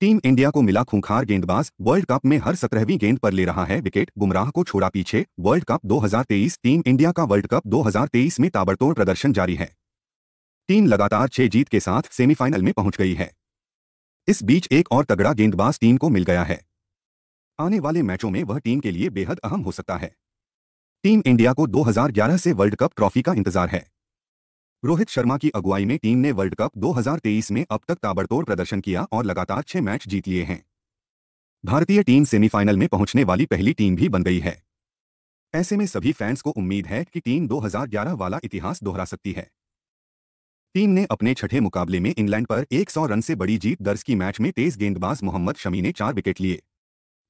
team India को मिला खूंखार गेंदबाज वर्ल्ड कप में हर सत्रहवीं गेंद पर ले रहा है विकेट बुमराह को छोड़ा पीछे वर्ल्ड कप 2023 टीम इंडिया का वर्ल्ड कप 2023 में ताबड़तोड़ प्रदर्शन जारी है टीम लगातार छह जीत के साथ सेमीफाइनल में पहुंच गई है इस बीच एक और तगड़ा गेंदबाज टीम को मिल गया है आने वाले मैचों में वह टीम के लिए बेहद अहम हो सकता है टीम इंडिया को दो से वर्ल्ड कप ट्रॉफी का इंतजार है रोहित शर्मा की अगुवाई में टीम ने वर्ल्ड कप 2023 में अब तक ताबड़तोड़ प्रदर्शन किया और लगातार छह मैच जीत लिए हैं भारतीय टीम सेमीफाइनल में पहुंचने वाली पहली टीम भी बन गई है ऐसे में सभी फैंस को उम्मीद है कि टीम 2011 वाला इतिहास दोहरा सकती है टीम ने अपने छठे मुकाबले में इंग्लैंड पर 100 रन से बड़ी जीत दर्ज की मैच में तेज गेंदबाज मोहम्मद शमी ने चार विकेट लिए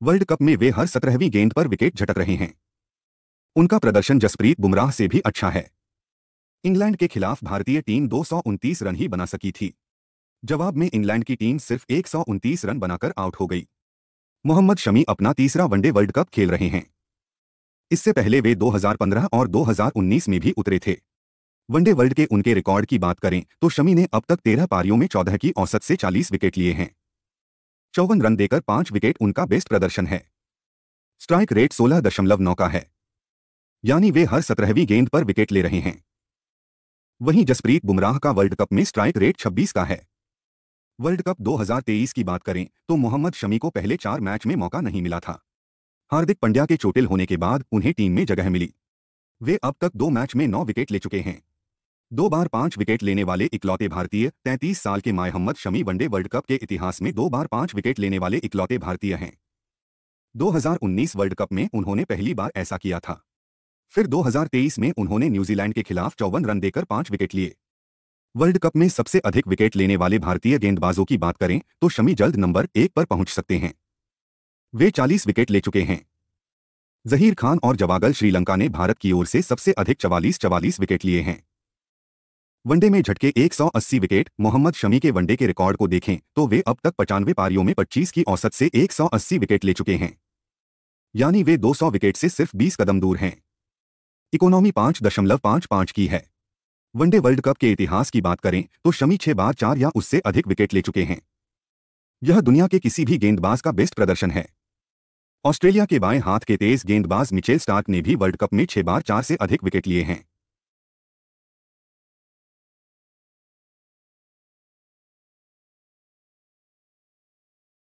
वर्ल्ड कप में वे हर सत्रहवीं गेंद पर विकेट झटक रहे हैं उनका प्रदर्शन जसप्रीत बुमराह से भी अच्छा है इंग्लैंड के खिलाफ भारतीय टीम दो रन ही बना सकी थी जवाब में इंग्लैंड की टीम सिर्फ एक रन बनाकर आउट हो गई मोहम्मद शमी अपना तीसरा वनडे वर्ल्ड कप खेल रहे हैं इससे पहले वे 2015 और 2019 में भी उतरे थे वनडे वर्ल्ड के उनके रिकॉर्ड की बात करें तो शमी ने अब तक तेरह पारियों में चौदह की औसत से चालीस विकेट लिए हैं चौवन रन देकर पांच विकेट उनका बेस्ट प्रदर्शन है स्ट्राइक रेट सोलह दशमलव नौ का है यानी वे हर सत्रहवीं गेंद पर विकेट ले रहे हैं वहीं जसप्रीत बुमराह का वर्ल्ड कप में स्ट्राइक रेट 26 का है वर्ल्ड कप 2023 की बात करें तो मोहम्मद शमी को पहले चार मैच में मौका नहीं मिला था हार्दिक पंड्या के चोटिल होने के बाद उन्हें टीम में जगह मिली वे अब तक दो मैच में नौ विकेट ले चुके हैं दो बार पांच विकेट लेने वाले इकलौते भारतीय 33 साल के Mohammed Shami one day world cup के इतिहास में दो बार पांच विकेट लेने वाले इकलौते भारतीय हैं 2019 वर्ल्ड कप में उन्होंने पहली बार ऐसा किया था फिर 2023 में उन्होंने न्यूजीलैंड के खिलाफ चौवन रन देकर पांच विकेट लिए वर्ल्ड कप में सबसे अधिक विकेट लेने वाले भारतीय गेंदबाजों की बात करें तो शमी जल्द नंबर एक पर पहुंच सकते हैं वे 40 विकेट ले चुके हैं जहीर खान और जवागल श्रीलंका ने भारत की ओर से सबसे अधिक चवालीस चवालीस विकेट लिए हैं वनडे में झटके 180 विकेट मोहम्मद शमी के वनडे के रिकॉर्ड को देखें तो वे अब तक पचानवे पारियों में 25 की औसत से 180 विकेट ले चुके हैं यानी वे 200 विकेट से सिर्फ 20 कदम दूर हैं इकोनॉमी पांच दशमलव पांच पांच की है वनडे वर्ल्ड कप के इतिहास की बात करें तो शमी छह बार चार या उससे अधिक विकेट ले चुके हैं यह दुनिया के किसी भी गेंदबाज का बेस्ट प्रदर्शन है ऑस्ट्रेलिया के बाएं हाथ के तेज गेंदबाज मिचेल स्टार्क ने भी वर्ल्ड कप में छह बार चार से अधिक विकेट लिए हैं